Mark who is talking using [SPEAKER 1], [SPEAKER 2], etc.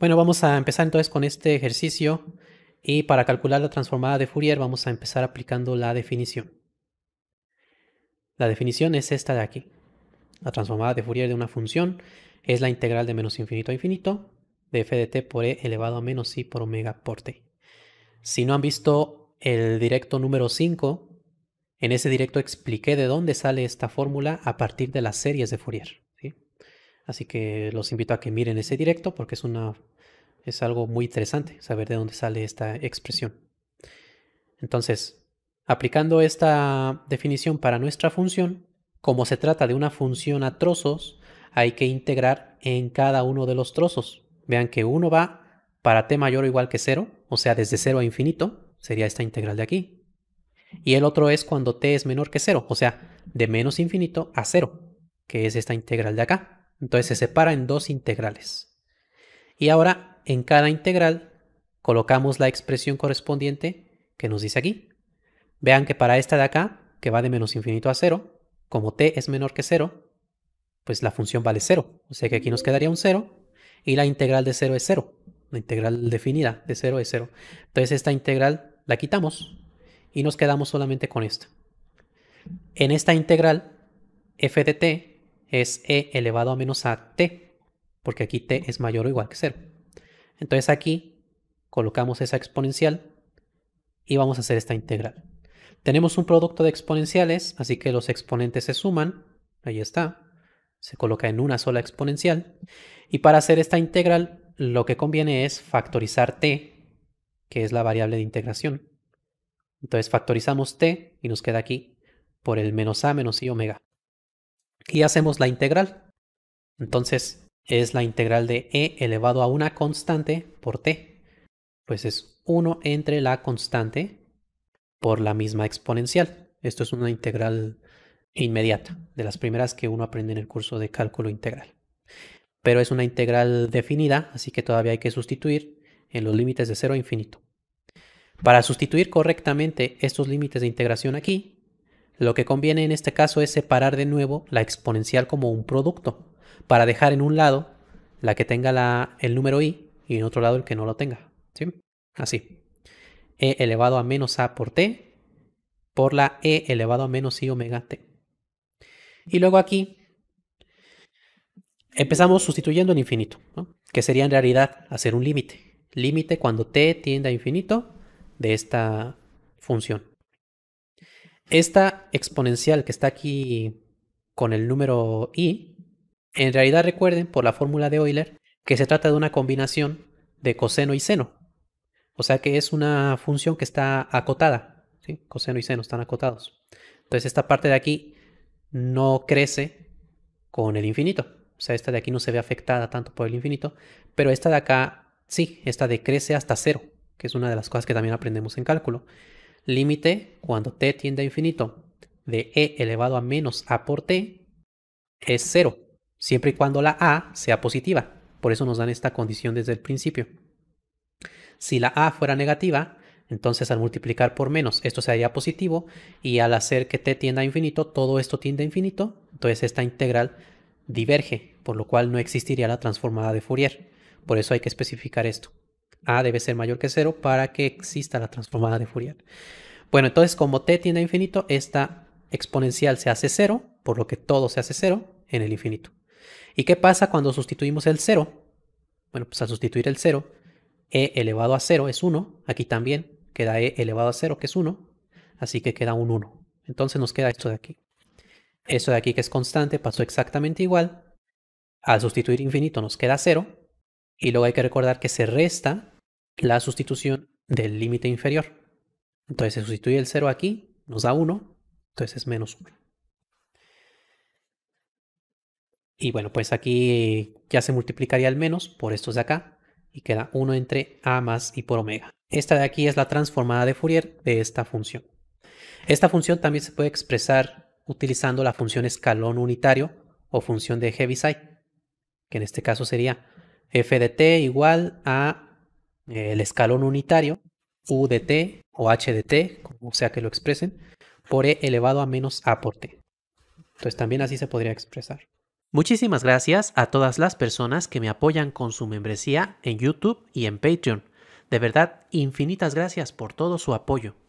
[SPEAKER 1] Bueno, vamos a empezar entonces con este ejercicio y para calcular la transformada de Fourier vamos a empezar aplicando la definición. La definición es esta de aquí. La transformada de Fourier de una función es la integral de menos infinito a infinito de f de t por e elevado a menos i por omega por t. Si no han visto el directo número 5, en ese directo expliqué de dónde sale esta fórmula a partir de las series de Fourier. Así que los invito a que miren ese directo porque es, es algo muy interesante saber de dónde sale esta expresión. Entonces, aplicando esta definición para nuestra función, como se trata de una función a trozos, hay que integrar en cada uno de los trozos. Vean que uno va para t mayor o igual que 0, o sea, desde 0 a infinito, sería esta integral de aquí. Y el otro es cuando t es menor que 0, o sea, de menos infinito a 0, que es esta integral de acá. Entonces se separa en dos integrales. Y ahora en cada integral colocamos la expresión correspondiente que nos dice aquí. Vean que para esta de acá, que va de menos infinito a cero, como t es menor que cero, pues la función vale cero. O sea que aquí nos quedaría un cero y la integral de cero es cero. La integral definida de cero es cero. Entonces esta integral la quitamos y nos quedamos solamente con esta. En esta integral, f de t es e elevado a menos a t, porque aquí t es mayor o igual que 0. Entonces aquí colocamos esa exponencial y vamos a hacer esta integral. Tenemos un producto de exponenciales, así que los exponentes se suman, ahí está, se coloca en una sola exponencial. Y para hacer esta integral, lo que conviene es factorizar t, que es la variable de integración. Entonces factorizamos t y nos queda aquí por el menos a menos i omega y hacemos la integral. Entonces es la integral de e elevado a una constante por t. Pues es 1 entre la constante por la misma exponencial. Esto es una integral inmediata, de las primeras que uno aprende en el curso de cálculo integral. Pero es una integral definida, así que todavía hay que sustituir en los límites de 0 a infinito. Para sustituir correctamente estos límites de integración aquí, lo que conviene en este caso es separar de nuevo la exponencial como un producto, para dejar en un lado la que tenga el número i y en otro lado el que no lo tenga. Así. e elevado a menos a por t por la e elevado a menos i omega t. Y luego aquí empezamos sustituyendo el infinito, que sería en realidad hacer un límite. Límite cuando t tiende a infinito de esta función. Esta exponencial que está aquí con el número i, en realidad recuerden por la fórmula de Euler que se trata de una combinación de coseno y seno. O sea que es una función que está acotada. Coseno y seno están acotados. Entonces esta parte de aquí no crece con el infinito. O sea, esta de aquí no se ve afectada tanto por el infinito. Pero esta de acá, sí, esta decrece hasta cero, que es una de las cosas que también aprendemos en cálculo límite cuando t tiende a infinito de e elevado a menos a por t es 0, siempre y cuando la a sea positiva. Por eso nos dan esta condición desde el principio. Si la a fuera negativa, entonces al multiplicar por menos esto se haría positivo y al hacer que t tienda a infinito, todo esto tiende a infinito, entonces esta integral diverge, por lo cual no existiría la transformada de Fourier. Por eso hay que especificar esto. A debe ser mayor que 0 para que exista la transformada de Fourier. Bueno, entonces como t tiende a infinito, esta exponencial se hace 0, por lo que todo se hace 0 en el infinito. ¿Y qué pasa cuando sustituimos el 0? Bueno, pues al sustituir el 0, e elevado a 0 es 1, aquí también queda e elevado a 0 que es 1, así que queda un 1. Entonces nos queda esto de aquí. Esto de aquí que es constante pasó exactamente igual. Al sustituir infinito nos queda 0. Y luego hay que recordar que se resta la sustitución del límite inferior. Entonces se sustituye el 0 aquí, nos da 1, entonces es menos 1. Y bueno, pues aquí ya se multiplicaría el menos por estos de acá y queda 1 entre a más y por omega. Esta de aquí es la transformada de Fourier de esta función. Esta función también se puede expresar utilizando la función escalón unitario o función de Heaviside, que en este caso sería f de t igual a el escalón unitario U de t o h de t, como sea que lo expresen, por e elevado a menos a por t. Entonces también así se podría expresar. Muchísimas gracias a todas las personas que me apoyan con su membresía en YouTube y en Patreon. De verdad, infinitas gracias por todo su apoyo.